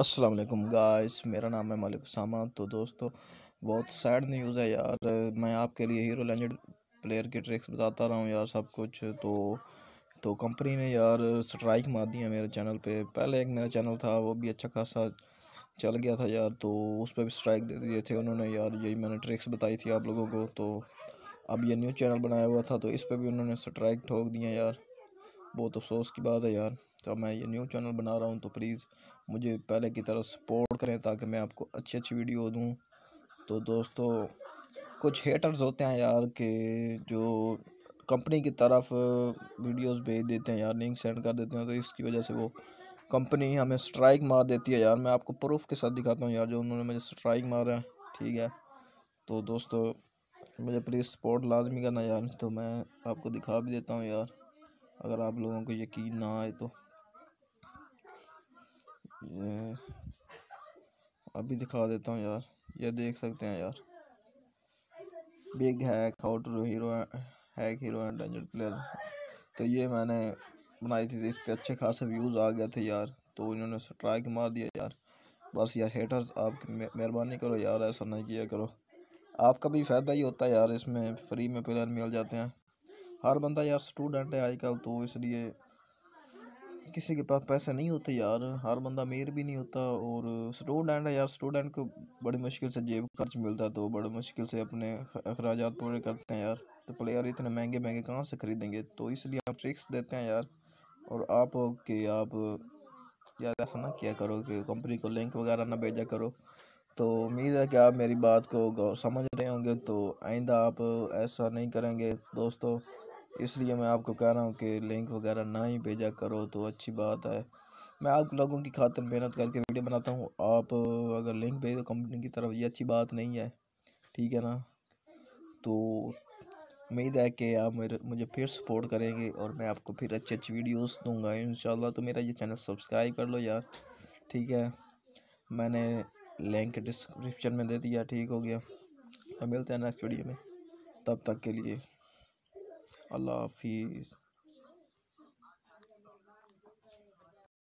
अस्सलाम वालेकुम गाइस मेरा नाम है मलिक उसामा तो दोस्तों बहुत सैड न्यूज़ है यार मैं आपके लिए हीरो लेजेंड प्लेयर की ट्रिक्स बताता रहा हूँ यार सब कुछ तो तो कंपनी ने यार स्ट्राइक मार दी है मेरे चैनल पे पहले एक मेरा चैनल था वो भी अच्छा खासा चल गया था यार तो उस पर भी स्ट्राइक दे दिए थे उन्होंने यार यही मैंने ट्रिक्स बताई थी आप लोगों को तो अब ये न्यू चैनल बनाया हुआ था तो इस पर भी उन्होंने स्ट्राइक ठोक दिया यार बहुत अफसोस की बात है यार तो मैं ये न्यू चैनल बना रहा हूँ तो प्लीज़ मुझे पहले की तरह सपोर्ट करें ताकि मैं आपको अच्छी अच्छी वीडियो दूँ तो दोस्तों कुछ हेटर्स होते हैं यार के जो कंपनी की तरफ वीडियोस भेज देते हैं यार लिंक सेंड कर देते हैं तो इसकी वजह से वो कंपनी हमें स्ट्राइक मार देती है यार मैं आपको प्रूफ के साथ दिखाता हूँ यार जो उन्होंने मुझे स्ट्राइक मारा है ठीक है तो दोस्तों मुझे प्लीज़ सपोर्ट लाजमी करना यार तो मैं आपको दिखा भी देता हूँ यार अगर आप लोगों को यकीन ना आए तो अभी दिखा देता हूँ यार ये देख सकते हैं यार big hack how hero hack hero and danger player तो ये मैंने बनाई थी इस पर अच्छे खासे व्यूज़ आ गए थे यार तो इन्होंने स्ट्राइक मार दिया यार बस यार हेटर्स आप मेहरबानी करो यार ऐसा नहीं किया करो आपका भी फ़ायदा ही होता है यार इसमें फ्री में प्लेयर मिल जाते हैं हर बंदा यार स्टूडेंट है आजकल तो इसलिए किसी के पास पैसे नहीं होते यार हर बंदा अमीर भी नहीं होता और स्टूडेंट है यार स्टूडेंट को बड़ी मुश्किल से जेब खर्च मिलता है तो बड़े मुश्किल से अपने अखराज पूरे करते हैं यार तो प्लेयर इतने महंगे महंगे कहाँ से खरीदेंगे तो इसलिए आप ट्रिक्स देते हैं यार और आप कि आप यार ऐसा ना किया करो कि कंपनी को लिंक वगैरह ना भेजा करो तो उम्मीद है कि आप मेरी बात को समझ रहे होंगे तो आइंदा आप ऐसा नहीं करेंगे दोस्तों इसलिए मैं आपको कह रहा हूँ कि लिंक वगैरह ना ही भेजा करो तो अच्छी बात है मैं आप लोगों की खातर मेहनत करके वीडियो बनाता हूँ आप अगर लिंक भेज दो कंपनी की तरफ ये अच्छी बात नहीं है ठीक है ना तो उम्मीद है कि आप मेरे मुझे फिर सपोर्ट करेंगे और मैं आपको फिर अच्छी अच्छी वीडियोस दूंगा इन तो मेरा ये चैनल सब्सक्राइब कर लो यार ठीक है मैंने लिंक डिस्क्रिप्शन में दे दिया ठीक हो गया तो मिलते हैं नेक्स्ट वीडियो में तब तक के लिए अल्लाह हाफिज़